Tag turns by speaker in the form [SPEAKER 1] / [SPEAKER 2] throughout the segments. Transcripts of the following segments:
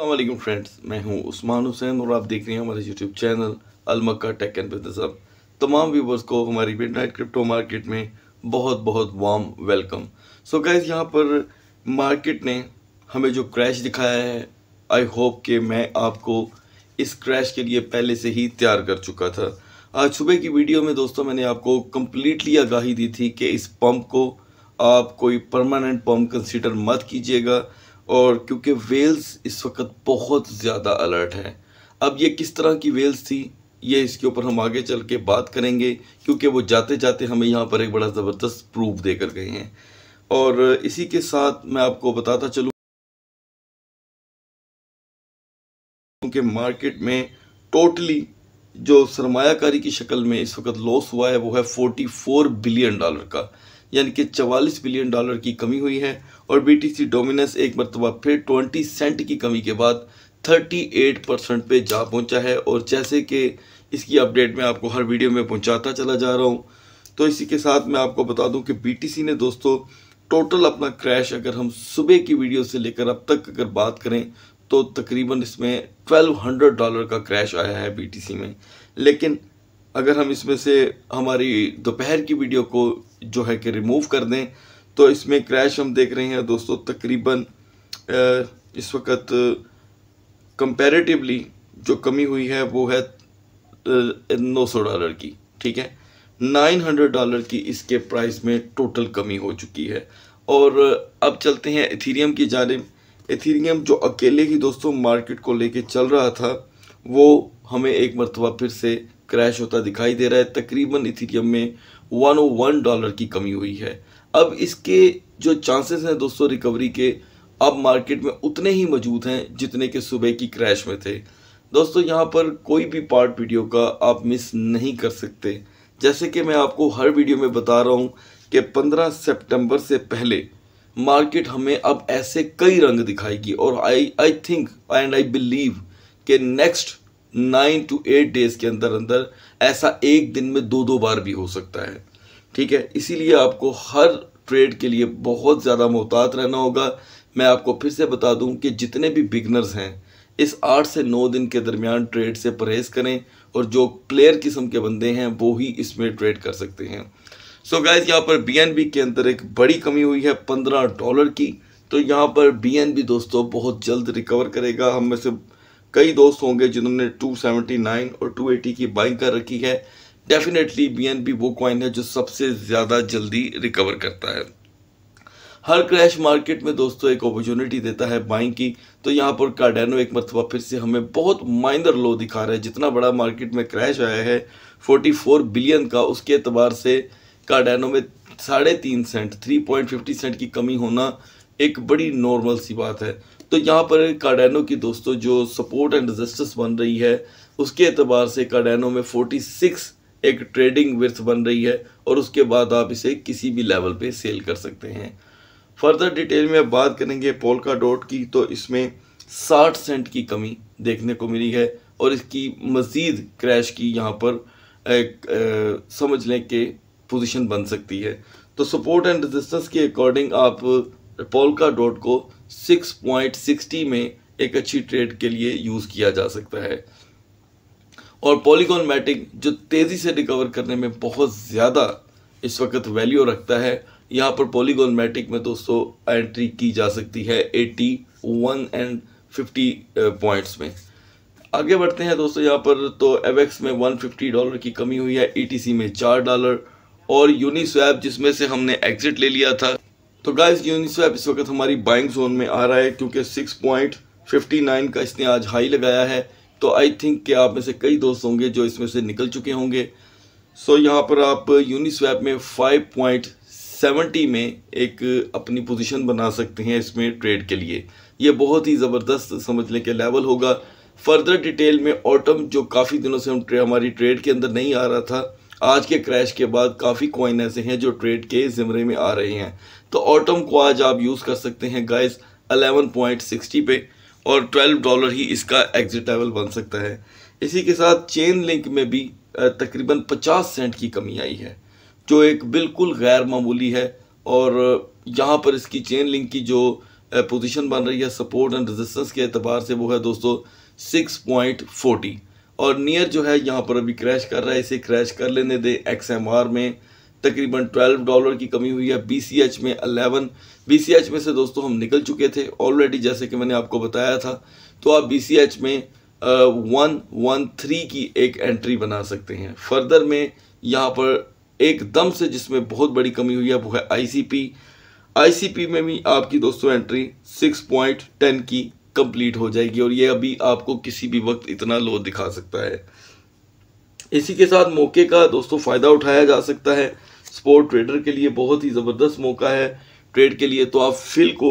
[SPEAKER 1] अल्लाम फ्रेंड्स मैं हूँ उस्मान हुसैन और आप देख रहे हैं हमारे यूट्यूब चैनल अलमक्का टेक एंड बिजनेस अब तमाम व्यूवर्स को हमारी मिड नाइट क्रिप्टो मार्केट में बहुत बहुत वार्म वेलकम सो गैस यहाँ पर मार्केट ने हमें जो क्रैश दिखाया है आई होप कि मैं आपको इस क्रैश के लिए पहले से ही तैयार कर चुका था आज सुबह की वीडियो में दोस्तों मैंने आपको कम्प्लीटली आगाही दी थी कि इस पम्प को आप कोई परमानेंट पम्प कंसिडर मत कीजिएगा और क्योंकि वेल्स इस वक्त बहुत ज़्यादा अलर्ट है अब ये किस तरह की वेल्स थी ये इसके ऊपर हम आगे चल के बात करेंगे क्योंकि वो जाते जाते हमें यहाँ पर एक बड़ा ज़बरदस्त प्रूफ देकर गए हैं और इसी के साथ मैं आपको बताता चलूँ क्योंकि मार्केट में टोटली जो सरमाकारी की शक्ल में इस वक्त लॉस हुआ है वो है 44 बिलियन डॉलर का यानी कि 44 बिलियन डॉलर की कमी हुई है और बीटीसी डोमिनेंस एक मरतबा फिर 20 सेंट की कमी के बाद 38 परसेंट पर जा पहुंचा है और जैसे कि इसकी अपडेट मैं आपको हर वीडियो में पहुंचाता चला जा रहा हूं तो इसी के साथ मैं आपको बता दूं कि बीटीसी ने दोस्तों टोटल अपना क्रैश अगर हम सुबह की वीडियो से लेकर अब तक अगर बात करें तो तकरीबन इसमें हंड्रेड डॉलर का क्रैश आया है सी में लेकिन अगर हम इसमें से हमारी दोपहर की वीडियो को जो है कि रिमूव कर दें तो इसमें क्रैश हम देख रहे हैं दोस्तों तकरीबन इस वक्त कंपैरेटिवली जो कमी हुई है वो है नौ सौ डॉलर की ठीक है नाइन हंड्रेड डॉलर की इसके प्राइस में टोटल कमी हो चुकी है और अब चलते हैं एथीरियम की जानब एथीरियम जो अकेले ही दोस्तों मार्केट को लेके चल रहा था वो हमें एक मरतबा फिर से क्रैश होता दिखाई दे रहा है तकरीबन इथीरियम में 101 डॉलर की कमी हुई है अब इसके जो चांसेस हैं दोस्तों रिकवरी के अब मार्केट में उतने ही मौजूद हैं जितने के सुबह की क्रैश में थे दोस्तों यहाँ पर कोई भी पार्ट वीडियो का आप मिस नहीं कर सकते जैसे कि मैं आपको हर वीडियो में बता रहा हूँ कि 15 सितंबर से पहले मार्केट हमें अब ऐसे कई रंग दिखाएगी और I I think and I believe कि next nine to eight days के अंदर अंदर ऐसा एक दिन में दो दो बार भी हो सकता है ठीक है इसीलिए आपको हर ट्रेड के लिए बहुत ज़्यादा मोहतात रहना होगा मैं आपको फिर से बता दूं कि जितने भी बिगनर्स हैं इस आठ से नौ दिन के दरमियान ट्रेड से परहेज़ करें और जो प्लेयर किस्म के बंदे हैं वो ही इसमें ट्रेड कर सकते हैं सो so गाइज यहाँ पर बी के अंदर एक बड़ी कमी हुई है पंद्रह डॉलर की तो यहाँ पर बी दोस्तों बहुत जल्द रिकवर करेगा हम में से कई दोस्त होंगे जिन्होंने 279 और 280 की बाइंग कर रखी है डेफिनेटली बी वो कॉइन है जो सबसे ज़्यादा जल्दी रिकवर करता है हर क्रैश मार्केट में दोस्तों एक अपॉर्चुनिटी देता है बाइंग की तो यहाँ पर कार्डेनो एक मरतबा फिर से हमें बहुत माइनर लो दिखा रहा है जितना बड़ा मार्केट में क्रैश आया है 44 बिलियन का उसके अतबार से कार्डेनो में साढ़े तीन cent three point fifty cent की कमी होना एक बड़ी नॉर्मल सी बात है तो यहाँ पर कार्डेनो की दोस्तों जो सपोर्ट एंड रजिस्टेंस बन रही है उसके अतबार से कार्डेनो में 46 एक ट्रेडिंग विर्थ बन रही है और उसके बाद आप इसे किसी भी लेवल पे सेल कर सकते हैं फर्दर डिटेल में अब बात करेंगे पोलका डॉट की तो इसमें 60 सेंट की कमी देखने को मिली है और इसकी मज़ीद क्रैश की यहाँ पर एक, ए, समझ लें कि पोजिशन बन सकती है तो सपोर्ट एंड रजिस्टेंस के अकॉर्डिंग आप पोलका डॉट को 6.60 में एक अच्छी ट्रेड के लिए यूज़ किया जा सकता है और पॉलीगोन मैटिक जो तेज़ी से रिकवर करने में बहुत ज़्यादा इस वक्त वैल्यू रखता है यहाँ पर पॉलीगॉन मैटिक में दोस्तों एंट्री की जा सकती है eighty one and fifty points में आगे बढ़ते हैं दोस्तों यहाँ पर तो एवेक्स में वन फिफ्टी डॉलर की कमी हुई है ई e में चार डॉलर और यूनिस्वैप जिसमें से हमने एग्जिट ले लिया था तो गाइस ये उन्नीसवा इस वक्त हमारी बाइंग जोन में आ रहा है क्योंकि 6.59 का इसने आज हाई लगाया है तो आई थिंक कि आप में से कई दोस्त होंगे जो इसमें से निकल चुके होंगे सो so, यहाँ पर आप यूनिस्वैप में 5.70 में एक अपनी पोजीशन बना सकते हैं इसमें ट्रेड के लिए ये बहुत ही ज़बरदस्त समझने के लेवल होगा फर्दर डिटेल में ऑटम जो काफ़ी दिनों से हम ट्रे, हमारी ट्रेड के अंदर नहीं आ रहा था आज के क्रैश के बाद काफ़ी कॉइन ऐसे हैं जो ट्रेड के ज़िमरे में आ रहे हैं तो ऑटम को आज आप यूज़ कर सकते हैं गाइस 11.60 पे और 12 डॉलर ही इसका एग्जिट लेवल बन सकता है इसी के साथ चेन लिंक में भी तकरीबन 50 सेंट की कमी आई है जो एक बिल्कुल गैर मामूली है और यहाँ पर इसकी चेन लिंक की जो पोजीशन बन रही है सपोर्ट एंड रेजिस्टेंस के अतबार से वो है दोस्तों फोर्टी और नियर जो है यहाँ पर अभी क्रैश कर रहा है इसे क्रैश कर लेने दे एक्स में तकरीबन 12 डॉलर की कमी हुई है बीसीएच में 11 बीसीएच में से दोस्तों हम निकल चुके थे ऑलरेडी जैसे कि मैंने आपको बताया था तो आप बीसीएच में वन वन थ्री की एक एंट्री बना सकते हैं फर्दर में यहाँ पर एकदम से जिसमें बहुत बड़ी कमी हुई है वो है आईसीपी आईसीपी में भी आपकी दोस्तों एंट्री टेन की कंप्लीट हो जाएगी और ये अभी आपको किसी भी वक्त इतना लो दिखा सकता है इसी के साथ मौके का दोस्तों फ़ायदा उठाया जा सकता है स्पोर्ट ट्रेडर के लिए बहुत ही ज़बरदस्त मौका है ट्रेड के लिए तो आप फिल को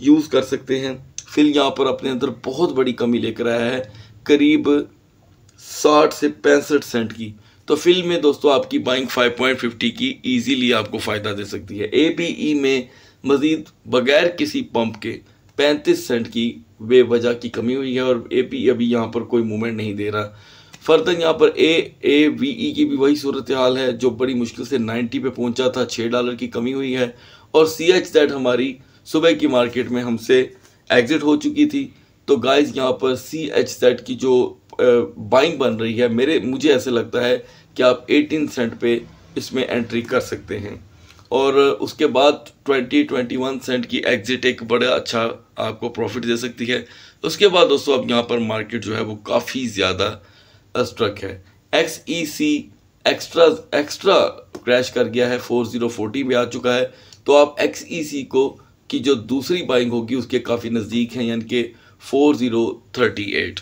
[SPEAKER 1] यूज़ कर सकते हैं फिल यहाँ पर अपने अंदर बहुत बड़ी कमी लेकर आया है करीब साठ से पैंसठ सेंट की तो फिल में दोस्तों आपकी बाइंग 5.50 की इजीली आपको फ़ायदा दे सकती है ए e में मज़ीद बगैर किसी पंप के 35 सेंट की वजह की कमी हुई है और ए e अभी यहाँ पर कोई मूवमेंट नहीं दे रहा फर्दर यहाँ पर ए ए वी ई की भी वही सूरत हाल है जो बड़ी मुश्किल से 90 पे पहुँचा था छः डॉलर की कमी हुई है और सी एच दैट हमारी सुबह की मार्केट में हमसे एग्ज़िट हो चुकी थी तो गाइस यहाँ पर सी एच दैट की जो बाइंग बन रही है मेरे मुझे ऐसे लगता है कि आप 18 सेंट पे इसमें एंट्री कर सकते हैं और उसके बाद 20 21 सेंट की एग्ज़िट एक बड़ा अच्छा आपको प्रॉफिट दे सकती है उसके बाद दोस्तों अब यहाँ पर मार्केट जो है वो काफ़ी ज़्यादा स्ट्रक है X E C extra extra crash कर गया है फोर जीरो फोर्टी में आ चुका है तो आप एक्स ई सी को की जो दूसरी बाइंग होगी उसके काफ़ी नज़दीक हैं यानी कि फोर ज़ीरो थर्टी एट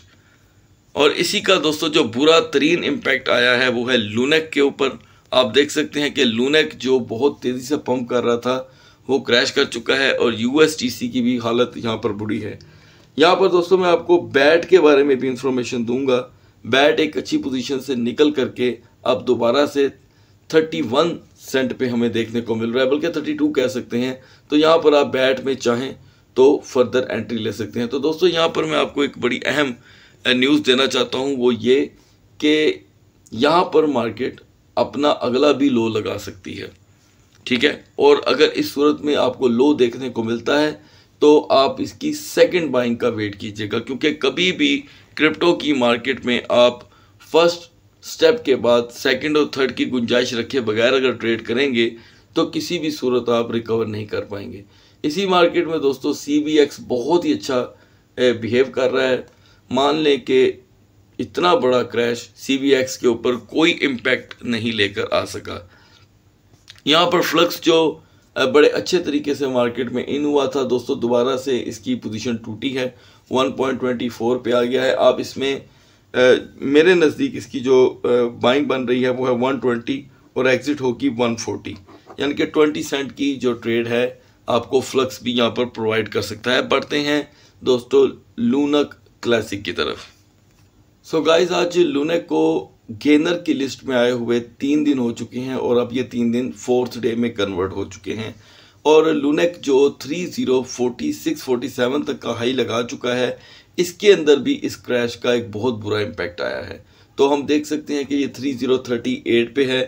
[SPEAKER 1] और इसी का दोस्तों जो बुरा तरीन इम्पैक्ट आया है वो है लूनेक के ऊपर आप देख सकते हैं कि लूनेक जो बहुत तेज़ी से पंप कर रहा था वो क्रैश कर चुका है और यू की भी हालत यहाँ पर बुरी है यहाँ पर दोस्तों मैं आपको बैट के बारे में भी इंफॉर्मेशन दूंगा बैट एक अच्छी पोजीशन से निकल करके अब दोबारा से 31 सेंट पे हमें देखने को मिल रहा है बल्कि 32 कह सकते हैं तो यहाँ पर आप बैट में चाहें तो फर्दर एंट्री ले सकते हैं तो दोस्तों यहाँ पर मैं आपको एक बड़ी अहम न्यूज़ देना चाहता हूँ वो ये कि यहाँ पर मार्केट अपना अगला भी लो लगा सकती है ठीक है और अगर इस सूरत में आपको लो देखने को मिलता है तो आप इसकी सेकंड बाइंग का वेट कीजिएगा क्योंकि कभी भी क्रिप्टो की मार्केट में आप फर्स्ट स्टेप के बाद सेकंड और थर्ड की गुंजाइश रखे बगैर अगर ट्रेड करेंगे तो किसी भी सूरत आप रिकवर नहीं कर पाएंगे इसी मार्केट में दोस्तों सी बी एक्स बहुत ही अच्छा बिहेव कर रहा है मान लें कि इतना बड़ा क्रैश सी बी एक्स के ऊपर कोई इम्पैक्ट नहीं लेकर आ सका यहाँ पर फ्लक्स जो बड़े अच्छे तरीके से मार्केट में इन हुआ था दोस्तों दोबारा से इसकी पोजीशन टूटी है 1.24 पे आ गया है आप इसमें आ, मेरे नज़दीक इसकी जो बाइंग बन रही है वो है 120 और एग्ज़िट होगी 140 यानी कि ट्वेंटी सेंट की जो ट्रेड है आपको फ्लक्स भी यहाँ पर प्रोवाइड कर सकता है बढ़ते हैं दोस्तों लूनक क्लासिक की तरफ सो so गाइस आज लूनक को गेनर की लिस्ट में आए हुए तीन दिन हो चुके हैं और अब ये तीन दिन फोर्थ डे में कन्वर्ट हो चुके हैं और लूनेक जो 3046 47 तक का हाई लगा चुका है इसके अंदर भी इस क्रैश का एक बहुत बुरा इम्पैक्ट आया है तो हम देख सकते हैं कि ये 3038 पे है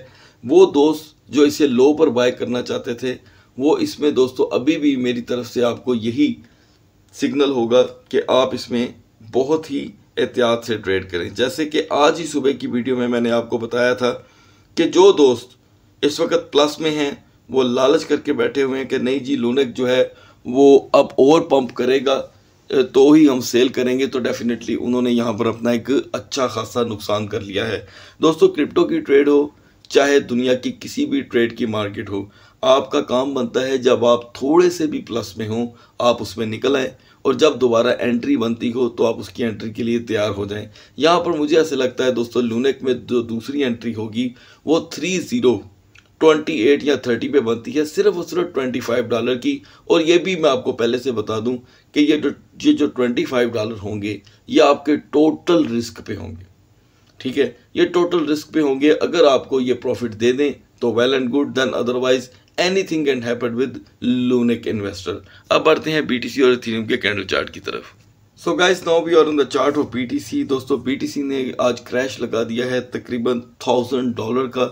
[SPEAKER 1] वो दोस्त जो इसे लो पर बाय करना चाहते थे वो इसमें दोस्तों अभी भी मेरी तरफ से आपको यही सिग्नल होगा कि आप इसमें बहुत ही एहतियात से ट्रेड करें जैसे कि आज ही सुबह की वीडियो में मैंने आपको बताया था कि जो दोस्त इस वक्त प्लस में हैं वो लालच करके बैठे हुए हैं कि नहीं जी लूनक जो है वो अब ओवर पंप करेगा तो ही हम सेल करेंगे तो डेफिनेटली उन्होंने यहाँ पर अपना एक अच्छा खासा नुकसान कर लिया है दोस्तों क्रिप्टो की ट्रेड हो चाहे दुनिया की किसी भी ट्रेड की मार्केट हो आपका काम बनता है जब आप थोड़े से भी प्लस में हो आप उसमें निकल आएँ और जब दोबारा एंट्री बनती हो तो आप उसकी एंट्री के लिए तैयार हो जाएं यहाँ पर मुझे ऐसे लगता है दोस्तों लूनेक में जो दूसरी एंट्री होगी वो थ्री ज़ीरो 28 या 30 पे बनती है सिर्फ और सिर्फ 25 डॉलर की और ये भी मैं आपको पहले से बता दूं कि ये जो ये जो 25 डॉलर होंगे ये आपके टोटल रिस्क पे होंगे ठीक है ये टोटल रिस्क पे होंगे अगर आपको ये प्रॉफिट दे दें तो well and good then otherwise anything can happen with लूनिक इन्वेस्टर अब बढ़ते हैं बी और थीम के कैंडल चार्ट की तरफ so guys now we are on the chart of B दोस्तों बी ने आज क्रैश लगा दिया है तकरीबन थाउजेंड डॉलर का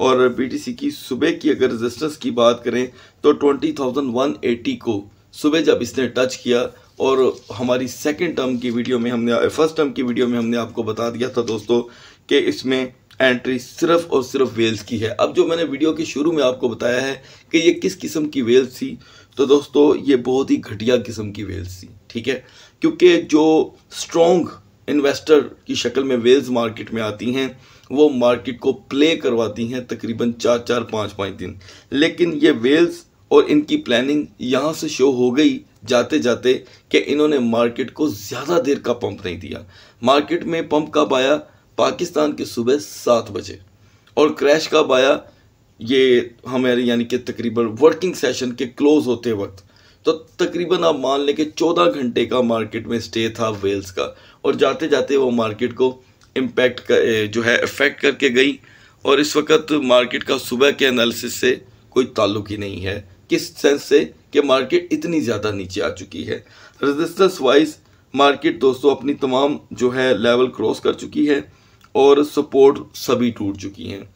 [SPEAKER 1] और बीटीसी की सुबह की अगर रजिस्टेंस की बात करें तो 20,180 को सुबह जब इसने टच किया और हमारी सेकेंड टर्म की वीडियो में हमने फर्स्ट टर्म की वीडियो में हमने आपको बता दिया था दोस्तों कि इसमें एंट्री सिर्फ और सिर्फ वेल्स की है अब जो मैंने वीडियो के शुरू में आपको बताया है कि ये किस किस्म की वेल्स थी तो दोस्तों ये बहुत ही घटिया किस्म की वेल्स थी ठीक है क्योंकि जो स्ट्रॉन्ग इन्वेस्टर की शक्ल में वेल्स मार्केट में आती हैं वो मार्केट को प्ले करवाती हैं तकरीबन चार चार पाँच पाँच दिन लेकिन ये वेल्स और इनकी प्लानिंग यहाँ से शो हो गई जाते जाते कि इन्होंने मार्केट को ज़्यादा देर का पंप नहीं दिया मार्केट में पंप कब आया पाकिस्तान के सुबह सात बजे और क्रैश कब आया ये हमारे यानी कि तकरीबन वर्किंग सेशन के क्लोज होते वक्त तो तकरीबन आप मान लें कि चौदह घंटे का मार्केट में स्टे था वेल्स का और जाते जाते वो मार्केट को इम्पैक्ट कर, eh, जो है अफेक्ट करके गई और इस वक्त मार्केट का सुबह के एनालिसिस से कोई ताल्लुक ही नहीं है किस सेंस से कि मार्केट इतनी ज़्यादा नीचे आ चुकी है रजिस्टेंस वाइज मार्केट दोस्तों अपनी तमाम जो है लेवल क्रॉस कर चुकी है और सपोर्ट सभी टूट चुकी हैं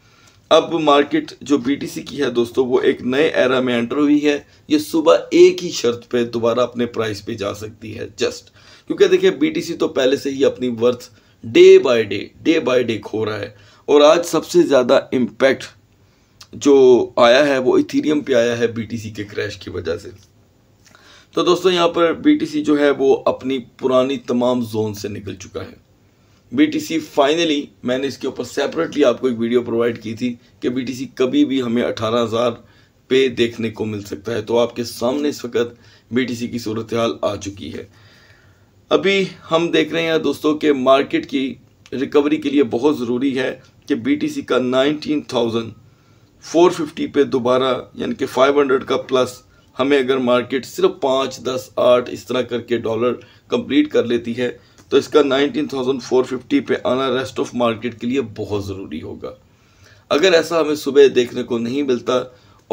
[SPEAKER 1] अब मार्केट जो बीटीसी की है दोस्तों वो एक नए एरा में एंटर हुई है ये सुबह एक ही शर्त पे दोबारा अपने प्राइस पे जा सकती है जस्ट क्योंकि देखिए बीटीसी तो पहले से ही अपनी worth day by day day by day खो रहा है और आज सबसे ज़्यादा इम्पैक्ट जो आया है वो इथीरियम पे आया है बी के क्रैश की वजह से तो दोस्तों यहाँ पर बी जो है वो अपनी पुरानी तमाम जोन से निकल चुका है बी फाइनली मैंने इसके ऊपर सेपरेटली आपको एक वीडियो प्रोवाइड की थी कि बी कभी भी हमें अठारह हज़ार पे देखने को मिल सकता है तो आपके सामने इस वक्त बी की सूरत हाल आ चुकी है अभी हम देख रहे हैं दोस्तों के मार्केट की रिकवरी के लिए बहुत ज़रूरी है कि बी का 19,450 पे दोबारा यानी कि 500 का प्लस हमें अगर मार्केट सिर्फ पाँच दस आठ इस तरह करके डॉलर कंप्लीट कर लेती है तो इसका 19,450 पे आना रेस्ट ऑफ मार्केट के लिए बहुत ज़रूरी होगा अगर ऐसा हमें सुबह देखने को नहीं मिलता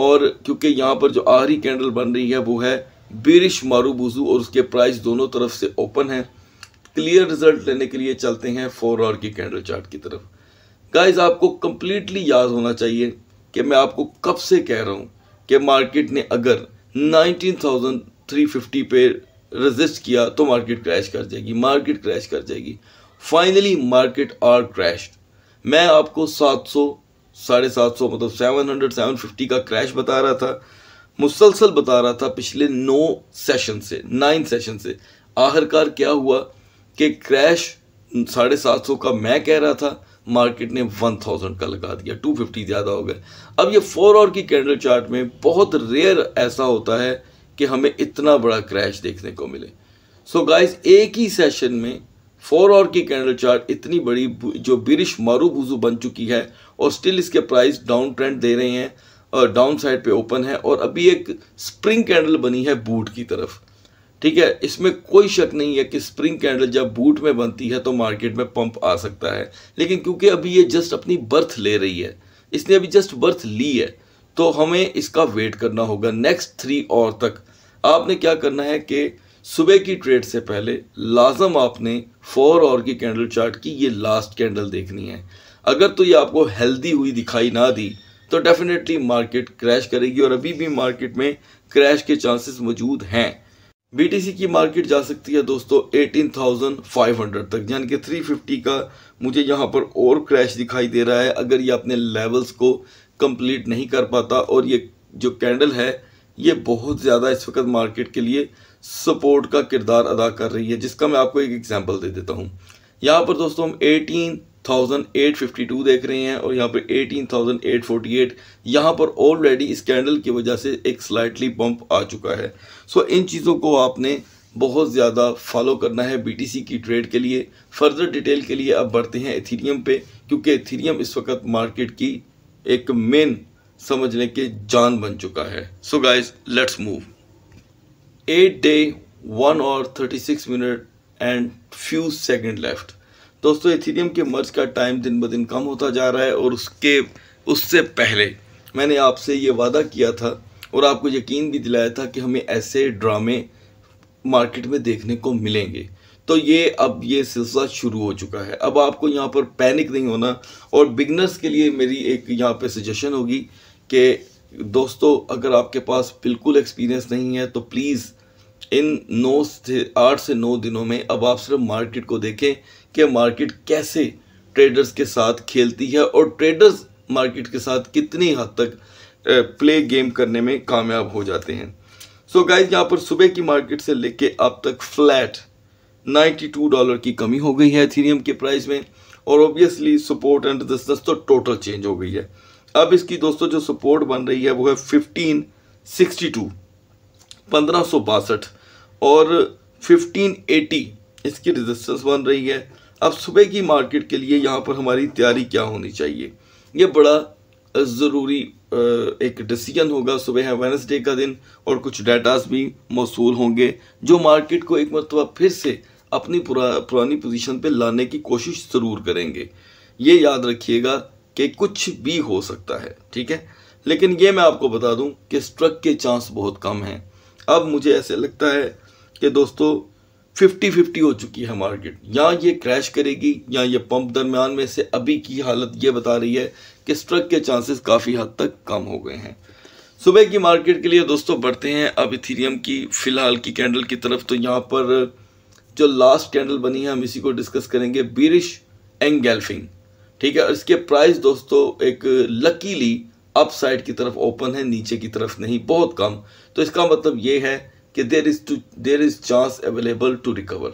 [SPEAKER 1] और क्योंकि यहाँ पर जो आहरी कैंडल बन रही है वो है मारू मारूबूजू और उसके प्राइस दोनों तरफ से ओपन है क्लियर रिजल्ट लेने के लिए चलते हैं फोर आवर की कैंडल चार्ट की तरफ गाइज आपको कम्प्लीटली याद होना चाहिए कि मैं आपको कब से कह रहा हूँ कि मार्केट ने अगर 19,350 पे रजिस्ट किया तो मार्केट क्रैश कर जाएगी मार्केट क्रैश कर जाएगी फाइनली मार्केट आर क्रैश मैं आपको 700 साढ़े सात सौ मतलब सेवन हंड्रेड सेवन फिफ्टी का क्रैश बता रहा था मुसलसल बता रहा था पिछले नौ सेशन से नाइन सेशन से आखिरकार क्या हुआ कि क्रैश साढ़े सात सौ का मैं कह रहा था मार्केट ने वन थाउजेंड का लगा दिया टू फिफ्टी ज़्यादा हो गए अब ये फोर आवर की कैंडल चार्ट में बहुत रेयर ऐसा होता है कि हमें इतना बड़ा क्रैश देखने को मिले सो so गाइस एक ही सेशन में फोर और की कैंडल चार्ट इतनी बड़ी जो बिरिश मारू बन चुकी है और स्टिल इसके प्राइस डाउन ट्रेंड दे रहे हैं डाउन साइड पे ओपन है और अभी एक स्प्रिंग कैंडल बनी है बूट की तरफ ठीक है इसमें कोई शक नहीं है कि स्प्रिंग कैंडल जब बूट में बनती है तो मार्केट में पंप आ सकता है लेकिन क्योंकि अभी ये जस्ट अपनी बर्थ ले रही है इसने अभी जस्ट बर्थ ली है तो हमें इसका वेट करना होगा नेक्स्ट थ्री और तक आपने क्या करना है कि सुबह की ट्रेड से पहले लाजम आपने फोर और की कैंडल चार्ट की ये लास्ट कैंडल देखनी है अगर तो ये आपको हेल्दी हुई दिखाई ना दी तो डेफिनेटली मार्केट क्रैश करेगी और अभी भी मार्केट में क्रैश के चांसेस मौजूद हैं बीटीसी की मार्केट जा सकती है दोस्तों 18,500 तक यानी कि 350 का मुझे यहाँ पर और क्रैश दिखाई दे रहा है अगर ये अपने लेवल्स को कंप्लीट नहीं कर पाता और ये जो कैंडल है ये बहुत ज़्यादा इस वक्त मार्केट के लिए सपोर्ट का किरदार अदा कर रही है जिसका मैं आपको एक एग्जांपल दे देता हूँ यहाँ पर दोस्तों हम eighteen thousand eight fifty two देख रहे हैं और यहाँ पे eighteen thousand eight forty eight यहाँ पर ऑलरेडी इस कैंडल की वजह से एक स्लाइटली बम्प आ चुका है सो so, इन चीज़ों को आपने बहुत ज़्यादा फॉलो करना है बीटीसी की ट्रेड के लिए फर्दर डिटेल के लिए अब बढ़ते हैं एथीरियम पे क्योंकि एथीरियम इस वक्त मार्केट की एक मेन समझने के जान बन चुका है so guys let's move eight day one और thirty six minute and few second left दोस्तों इथीरियम के मर्ज का टाइम दिन ब दिन कम होता जा रहा है और उसके उससे पहले मैंने आपसे ये वादा किया था और आपको यकीन भी दिलाया था कि हमें ऐसे ड्रामे मार्केट में देखने को मिलेंगे तो ये अब ये सिलसिला शुरू हो चुका है अब आपको यहाँ पर पैनिक नहीं होना और बिगनर्स के लिए मेरी एक यहाँ पे सजेशन होगी कि दोस्तों अगर आपके पास बिल्कुल एक्सपीरियंस नहीं है तो प्लीज़ इन नौ से आठ से नौ दिनों में अब आप सिर्फ मार्केट को देखें कि मार्केट कैसे ट्रेडर्स के साथ खेलती है और ट्रेडर्स मार्केट के साथ कितनी हद तक प्ले गेम करने में कामयाब हो जाते हैं सो so गाइज यहाँ पर सुबह की मार्केट से लेके अब तक फ्लैट 92 डॉलर की कमी हो गई है एथीरियम के प्राइस में और ऑब्वियसली सपोर्ट एंड रेजिस्टेंस तो टोटल चेंज हो गई है अब इसकी दोस्तों जो सपोर्ट बन रही है वो है फिफ्टीन सिक्सटी टू पंद्रह सौ बासठ और फिफ्टीन एटी इसकी रेजिस्टेंस बन रही है अब सुबह की मार्केट के लिए यहाँ पर हमारी तैयारी क्या होनी चाहिए ये बड़ा ज़रूरी एक डिसीजन होगा सुबह है वेनसडे का दिन और कुछ डाटास भी मौसू होंगे जो मार्केट को एक मरतबा फिर से अपनी पुरा पुरानी पोजीशन पे लाने की कोशिश ज़रूर करेंगे ये याद रखिएगा कि कुछ भी हो सकता है ठीक है लेकिन ये मैं आपको बता दूं कि स्ट्रक के चांस बहुत कम हैं अब मुझे ऐसे लगता है कि दोस्तों फिफ्टी फिफ्टी हो चुकी है मार्केट या ये क्रैश करेगी या ये पंप दरमियान में से अभी की हालत ये बता रही है कि स्ट्रक के चांसेस काफ़ी हद तक कम हो गए हैं सुबह की मार्केट के लिए दोस्तों बढ़ते हैं अब इथीरियम की फ़िलहाल की कैंडल की तरफ तो यहाँ पर जो लास्ट कैंडल बनी है हम इसी को डिस्कस करेंगे बिरिश एंगेल्फिंग ठीक है इसके प्राइस दोस्तों एक लकीली अपसाइड की तरफ ओपन है नीचे की तरफ नहीं बहुत कम तो इसका मतलब ये है कि there is two there is chance available to recover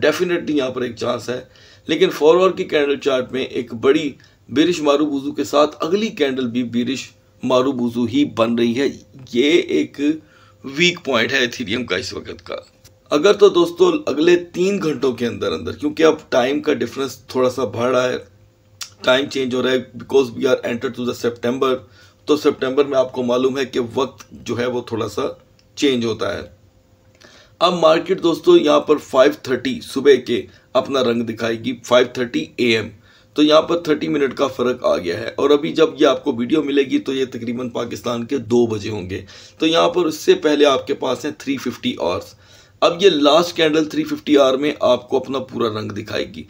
[SPEAKER 1] definitely यहाँ पर एक चांस है लेकिन फॉरवर्ड की कैंडल चार्ट में एक बड़ी बिरिश मारूबूजू के साथ अगली कैंडल भी बिरिश मारूबूजू ही बन रही है ये एक वीक पॉइंट है एथीरियम का इस वक्त का अगर तो दोस्तों अगले तीन घंटों के अंदर अंदर क्योंकि अब टाइम का डिफरेंस थोड़ा सा बढ़ रहा है टाइम चेंज हो रहा है because we are enter to the September तो सेप्टेम्बर में आपको मालूम है कि वक्त जो है वो थोड़ा सा चेंज होता है अब मार्केट दोस्तों यहाँ पर 5:30 सुबह के अपना रंग दिखाएगी 5:30 एम तो यहाँ पर 30 मिनट का फ़र्क आ गया है और अभी जब ये आपको वीडियो मिलेगी तो ये तकरीबन पाकिस्तान के दो बजे होंगे तो यहाँ पर उससे पहले आपके पास हैं 350 फिफ्टी आवर्स अब ये लास्ट कैंडल 350 फिफ्टी आवर में आपको अपना पूरा रंग दिखाएगी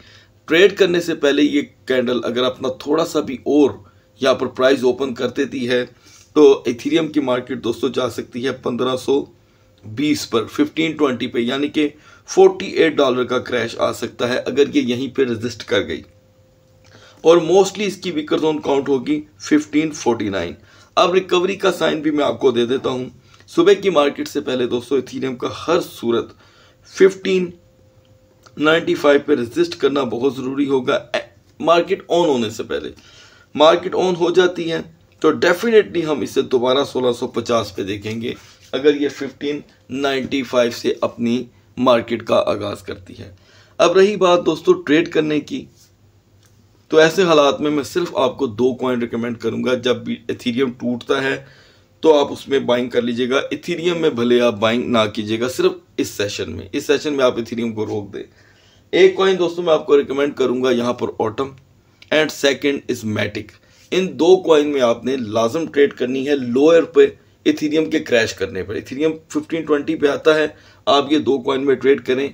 [SPEAKER 1] ट्रेड करने से पहले ये कैंडल अगर अपना थोड़ा सा भी और यहाँ पर प्राइस ओपन कर देती है तो इथीरियम की मार्केट दोस्तों जा सकती है 1520 पर 1520 पे यानी कि 48 डॉलर का क्रैश आ सकता है अगर ये यहीं पे रजिस्ट कर गई और मोस्टली इसकी विकर जोन काउंट होगी 1549 अब रिकवरी का साइन भी मैं आपको दे देता हूँ सुबह की मार्केट से पहले दोस्तों इथीरियम का हर सूरत 1595 पे रजिस्ट करना बहुत ज़रूरी होगा मार्केट ऑन होने से पहले मार्केट ऑन हो जाती है तो डेफिनेटली हम इसे दोबारा 1650 पे देखेंगे अगर ये 1595 से अपनी मार्केट का आगाज़ करती है अब रही बात दोस्तों ट्रेड करने की तो ऐसे हालात में मैं सिर्फ आपको दो कॉइन रिकमेंड करूंगा जब भी इथीरियम टूटता है तो आप उसमें बाइंग कर लीजिएगा इथीरियम में भले आप बाइंग ना कीजिएगा सिर्फ इस सेशन में इस सेशन में आप इथीरियम को रोक दें एक कॉइन दोस्तों मैं आपको रिकमेंड करूंगा यहाँ पर Atom and second is Matic इन दो क्वाइन में आपने लाजम ट्रेड करनी है लोअर पे इथीरियम के क्रैश करने पर इथीरियम फिफ्टीन 20 पे आता है आप ये दो क्वाइन में ट्रेड करें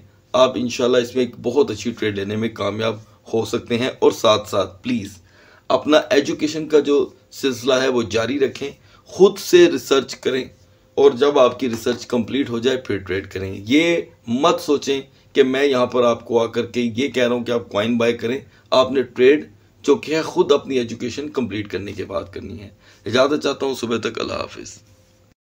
[SPEAKER 1] आप इंशाल्लाह इसमें एक बहुत अच्छी ट्रेड लेने में कामयाब हो सकते हैं और साथ साथ प्लीज़ अपना एजुकेशन का जो सिलसिला है वो जारी रखें खुद से रिसर्च करें और जब आपकी रिसर्च कंप्लीट हो जाए फिर ट्रेड करें ये मत सोचें कि मैं यहाँ पर आपको आकर के ये कह रहा हूँ कि आप क्वाइन बाय करें आपने ट्रेड जो कि है ख़ुद अपनी एजुकेशन कंप्लीट करने के बाद करनी है इजाज़त चाहता हूँ सुबह तक अल्लाह हाफिज़